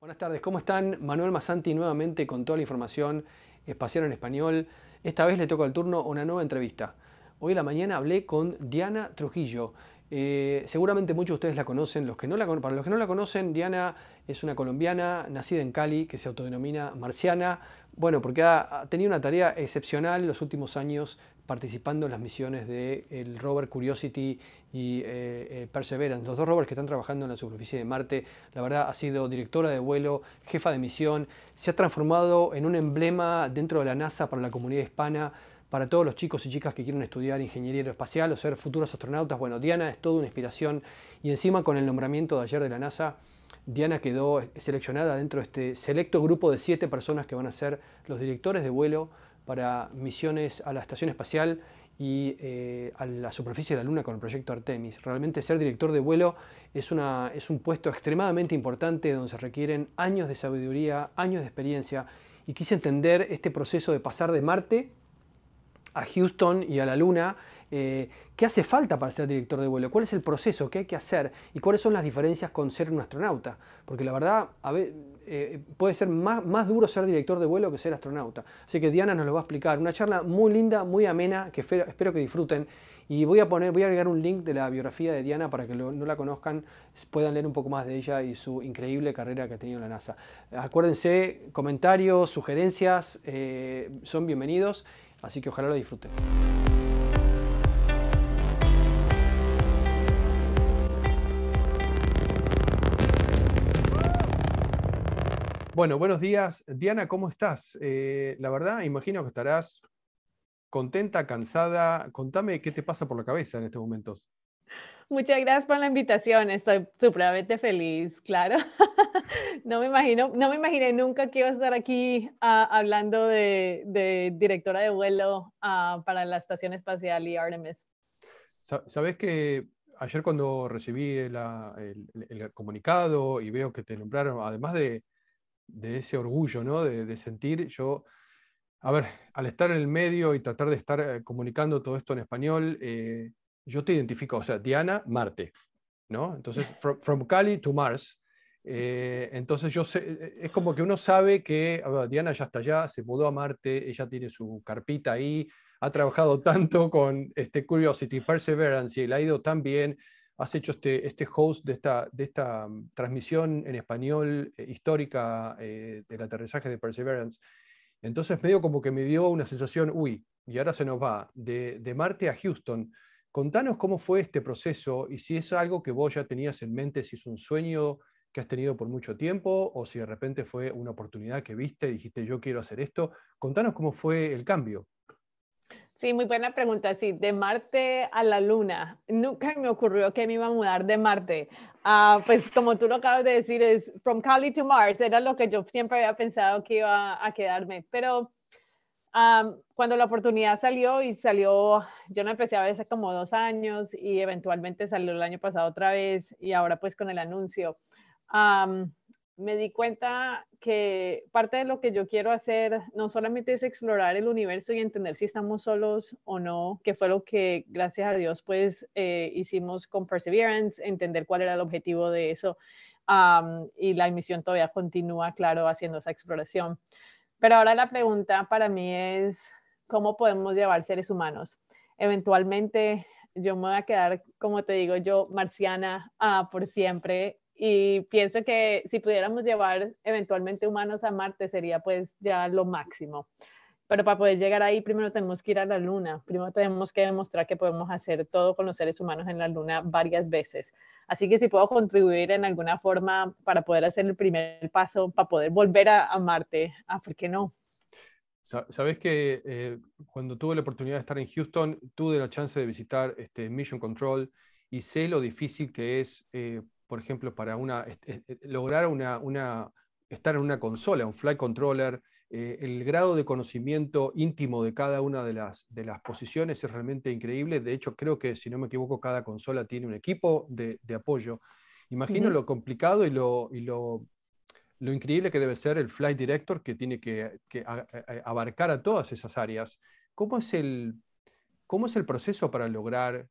Buenas tardes, ¿cómo están? Manuel Masanti nuevamente con toda la información espacial en español. Esta vez le toca el turno una nueva entrevista. Hoy en la mañana hablé con Diana Trujillo, eh, seguramente muchos de ustedes la conocen. Los que no la, para los que no la conocen, Diana es una colombiana nacida en Cali que se autodenomina marciana. Bueno, porque ha, tenido una tarea excepcional en los últimos años participando en las misiones del de rover Curiosity y eh, eh, Perseverance, los dos rovers que están trabajando en la superficie de Marte. La verdad ha sido directora de vuelo, jefa de misión, se ha transformado en un emblema dentro de la NASA para la comunidad hispana para todos los chicos y chicas que quieren estudiar ingeniería aeroespacial o ser futuros astronautas. Bueno, Diana es toda una inspiración y encima con el nombramiento de ayer de la NASA, Diana quedó seleccionada dentro de este selecto grupo de siete personas que van a ser los directores de vuelo para misiones a la Estación Espacial y eh, a la superficie de la Luna con el proyecto Artemis. Realmente ser director de vuelo es, una, es un puesto extremadamente importante donde se requieren años de sabiduría, años de experiencia y quise entender este proceso de pasar de Marte a Houston y a la Luna. Eh, ¿Qué hace falta para ser director de vuelo? ¿Cuál es el proceso? ¿Qué hay que hacer? ¿Y cuáles son las diferencias con ser un astronauta? Porque la verdad, a ver, eh, puede ser más, más, duro ser director de vuelo que ser astronauta. Así que Diana nos lo va a explicar. Una charla muy linda, muy amena, que espero que disfruten. Y voy a poner, voy a agregar un link de la biografía de Diana para que no la conozcan, puedan leer un poco más de ella y su increíble carrera que ha tenido en la NASA. Acuérdense, comentarios, sugerencias eh, son bienvenidos Así que ojalá lo disfrute. Bueno, buenos días. Diana, ¿cómo estás? Eh, la verdad, imagino que estarás contenta, cansada. Contame qué te pasa por la cabeza en estos momentos. Muchas gracias por la invitación. Estoy supremamente feliz, claro. No me imagino, no me imaginé nunca que iba a estar aquí ah, hablando de, directora de vuelo ah, para la Estación Espacial y Artemis. Sabes que ayer cuando recibí ah, el, comunicado y veo que te nombraron, además de, ese orgullo, ¿no? De, sentir, yo, a ver, al estar en el medio y tratar de estar eh, comunicando todo esto en español, eh, yo te identifico, o sea, Diana, Marte, ¿no? Entonces, from, Cali to Mars. Eh, entonces, yo sé, eh, es como que uno sabe que Diana ya está allá, se mudó a Marte, ella tiene su carpita ahí, ha trabajado tanto con este Curiosity, Perseverance, y le ha ido tan bien, has hecho este, este host de esta, de esta mm, transmisión en español eh, histórica del aterrizaje de Perseverance. Entonces, medio como que me dio una sensación, uy, y ahora se nos va, de, de Marte a Houston. Contanos cómo fue este proceso y si es algo que vos ya tenías en mente, si es un sueño que has tenido por mucho tiempo o si de repente fue una oportunidad que viste y dijiste yo quiero hacer esto. Contanos cómo fue el cambio. Sí, muy buena pregunta. Sí, de Marte a la Luna. Nunca me ocurrió que me iba a mudar de Marte. Ah, pues como tú lo acabas de decir, es From Cali to Mars. Era lo que yo siempre había pensado que iba a quedarme. Pero cuando la oportunidad salió y salió, yo no empecé a ver hace como dos años y eventualmente salió el año pasado otra vez y ahora pues con el anuncio, me di cuenta que parte de lo que yo quiero hacer no solamente es explorar el universo y entender si estamos solos o no, que fue lo que gracias a Dios pues eh, hicimos con Perseverance, entender cuál era el objetivo de eso y la misión todavía continúa, claro, haciendo esa exploración. Pero ahora la pregunta para mí es, ¿cómo podemos llevar seres humanos? Eventualmente yo me voy a quedar, como te digo yo, marciana ah, por siempre. Y pienso que si pudiéramos llevar eventualmente humanos a Marte sería pues ya lo máximo. Pero para poder llegar ahí, primero tenemos que ir a la luna, primero tenemos que demostrar que podemos hacer todo con los seres humanos en la luna varias veces. Así que si puedo contribuir en alguna forma para poder hacer el primer paso, para poder volver a, a Marte, ah, ¿por qué no? Sabes que eh, cuando tuve la oportunidad de estar en Houston, tuve la chance de visitar este, Mission Control y sé lo difícil que es, eh, por ejemplo, para una, este, eh, lograr una, una, estar en una consola, un flight controller, eh, el grado de conocimiento íntimo de cada una de las, posiciones es realmente increíble. De hecho, creo que, si no me equivoco, cada consola tiene un equipo de, apoyo. Imagino lo complicado y, lo, increíble que debe ser el Flight Director que tiene que, abarcar a todas esas áreas. ¿Cómo es el, proceso para lograr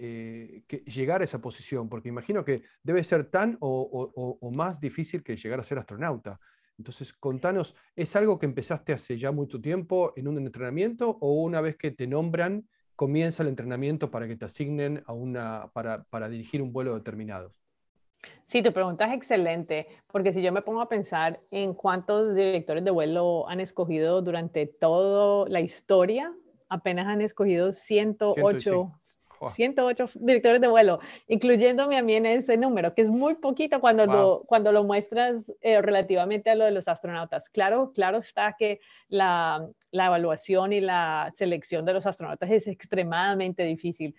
eh, llegar a esa posición? Porque imagino que debe ser tan o más difícil que llegar a ser astronauta. Entonces, contanos, ¿es algo que empezaste hace ya mucho tiempo en un entrenamiento o una vez que te nombran, comienza el entrenamiento para que te asignen a una, para, dirigir un vuelo determinado? Sí, tu pregunta es excelente, porque si yo me pongo a pensar en cuántos directores de vuelo han escogido durante toda la historia, apenas han escogido 108 108 directores de vuelo, incluyéndome a mí en ese número, que es muy poquito cuando, lo, cuando lo muestras eh, relativamente a lo de los astronautas. Claro, claro está que la, la evaluación y la selección de los astronautas es extremadamente difícil,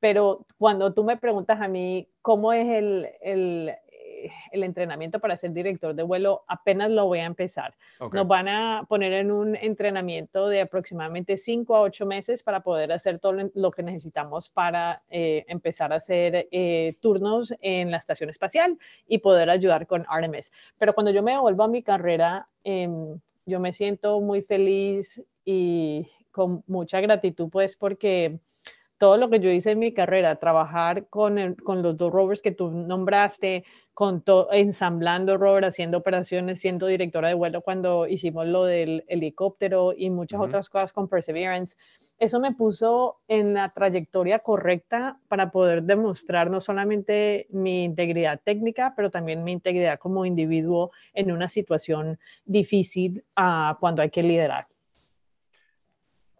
pero cuando tú me preguntas a mí cómo es el, el eh, el entrenamiento para ser director de vuelo apenas lo voy a empezar. Nos van a poner en un entrenamiento de aproximadamente 5 a 8 meses para poder hacer todo lo que necesitamos para eh, empezar a hacer eh, turnos en la estación espacial y poder ayudar con Artemis. Pero cuando yo me vuelvo a mi carrera, em, yo me siento muy feliz y con mucha gratitud, pues porque todo lo que yo hice en mi carrera, trabajar con, con los dos rovers que tú nombraste, con ensamblando rovers, haciendo operaciones, siendo directora de vuelo cuando hicimos lo del helicóptero y muchas otras cosas con Perseverance, eso me puso en la trayectoria correcta para poder demostrar no solamente mi integridad técnica, pero también mi integridad como individuo en una situación difícil ah, cuando hay que liderar.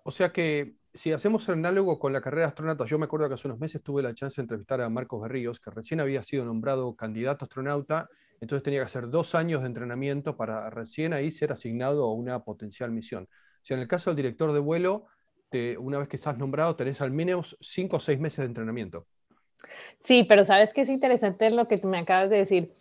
O sea que si hacemos el análogo con la carrera de astronautas, yo me acuerdo que hace unos meses tuve la chance de entrevistar a Marcos Berríos, que recién había sido nombrado candidato astronauta, entonces tenía que hacer dos años de entrenamiento para recién ahí ser asignado a una potencial misión. Si en el caso del director de vuelo, te, una vez que estás nombrado, tenés al menos cinco o seis meses de entrenamiento. Sí, pero sabes que es interesante lo que me acabas de decir.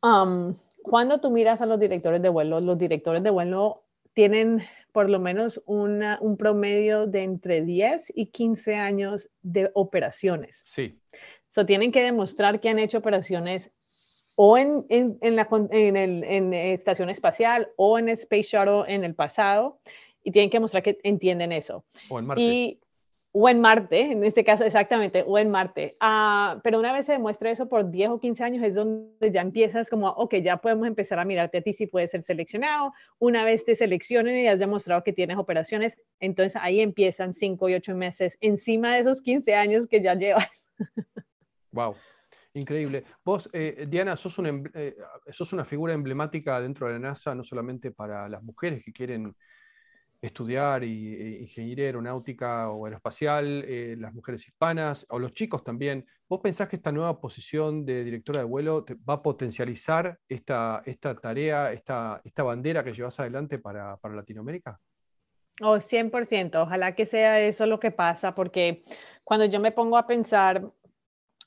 Um, cuando tú miras a los directores de vuelo, los directores de vuelo tienen por lo menos un promedio de entre 10 y 15 años de operaciones. Sí. So, tienen que demostrar que han hecho operaciones o en, en, la, estación espacial o en Space Shuttle en el pasado y tienen que mostrar que entienden eso. O en Marte o en Marte, en este caso exactamente, o en Marte. Ah, pero una vez se demuestra eso por 10 o 15 años es donde ya empiezas como, ok, ya podemos empezar a mirarte a ti si puedes ser seleccionado. Una vez te seleccionen y has demostrado que tienes operaciones, entonces ahí empiezan 5 y 8 meses encima de esos 15 años que ya llevas. Wow. Increíble. Vos, eh, Diana, sos, eh, sos una figura emblemática dentro de la NASA, no solamente para las mujeres que quieren estudiar eh, ingeniería aeronáutica o aeroespacial, eh, las mujeres hispanas o los chicos también. ¿Vos pensás que esta nueva posición de directora de vuelo te, va a potencializar esta, esta tarea, esta, esta bandera que llevas adelante para, para Latinoamérica? Oh, 100%, ojalá que sea eso lo que pasa, porque cuando yo me pongo a pensar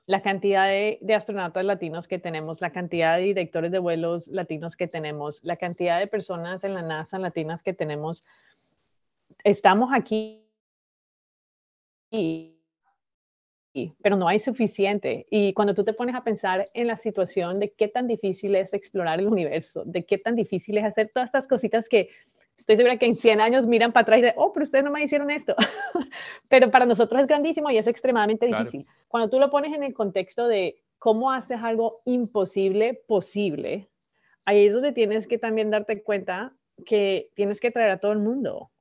la cantidad de, de, astronautas latinos que tenemos, la cantidad de directores de vuelos latinos que tenemos, la cantidad de personas en la NASA latinas que tenemos, estamos aquí, pero no hay suficiente. Y cuando tú te pones a pensar en la situación de qué tan difícil es explorar el universo, de qué tan difícil es hacer todas estas cositas que estoy segura que en 100 años miran para atrás y dicen, oh, pero ustedes no me hicieron esto. pero para nosotros es grandísimo y es extremadamente difícil. Cuando tú lo pones en el contexto de cómo haces algo imposible posible, ahí es donde tienes que también darte cuenta que tienes que traer a todo el mundo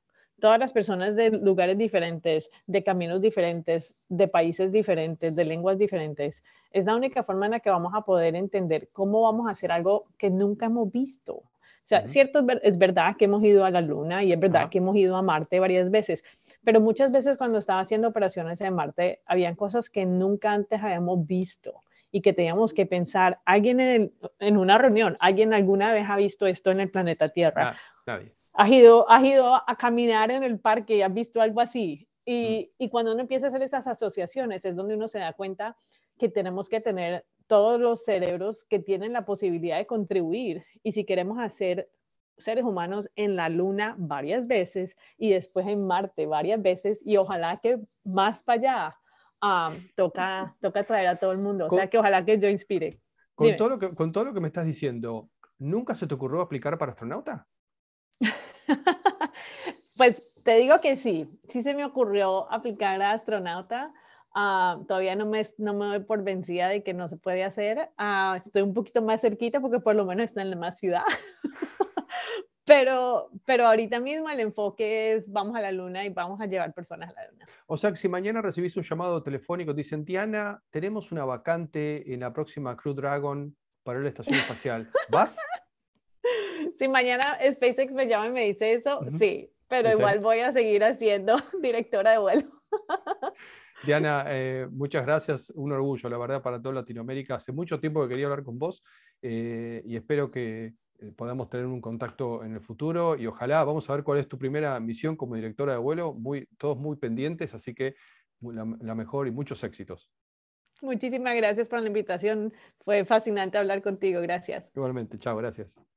todas las personas de lugares diferentes, de caminos diferentes, de países diferentes, de lenguas diferentes. Es la única forma en la que vamos a poder entender cómo vamos a hacer algo que nunca hemos visto. O sea, cierto, es verdad que hemos ido a la Luna y es verdad que hemos ido a Marte varias veces, pero muchas veces cuando estaba haciendo operaciones en Marte, habían cosas que nunca antes habíamos visto y que teníamos que pensar, alguien en, una reunión, alguien alguna vez ha visto esto en el planeta Tierra. Ah, nadie has ido, a caminar en el parque y has visto algo así. Mm. Y, cuando uno empieza a hacer esas asociaciones es donde uno se da cuenta que tenemos que tener todos los cerebros que tienen la posibilidad de contribuir. Y si queremos hacer seres humanos en la Luna varias veces y después en Marte varias veces y ojalá que más para allá toca, toca traer a todo el mundo. o sea que ojalá que yo inspire. Con todo, lo que, con todo lo que me estás diciendo, ¿nunca se te ocurrió aplicar para astronauta? Pues te digo que sí, sí se me ocurrió aplicar a astronauta. Ah, todavía no me, no me doy por vencida de que no se puede hacer. Ah, estoy un poquito más cerquita porque por lo menos estoy en la más ciudad. pero, pero ahorita mismo el enfoque es vamos a la luna y vamos a llevar personas a la luna. O sea que si mañana recibís un llamado telefónico, dicen, Diana, tenemos una vacante en la próxima Crew Dragon para la estación espacial. ¿Vas? si mañana SpaceX me llama y me dice eso, sí, pero igual voy a seguir haciendo directora de vuelo. Diana, eh, muchas gracias. Un orgullo, la verdad, para toda Latinoamérica. Hace mucho tiempo que quería hablar con vos eh, y espero que eh, podamos tener un contacto en el futuro y ojalá vamos a ver cuál es tu primera misión como directora de vuelo. Muy, todos muy pendientes, así que la mejor y muchos éxitos. Muchísimas gracias por la invitación. Fue fascinante hablar contigo. Gracias. Igualmente. Chao, gracias.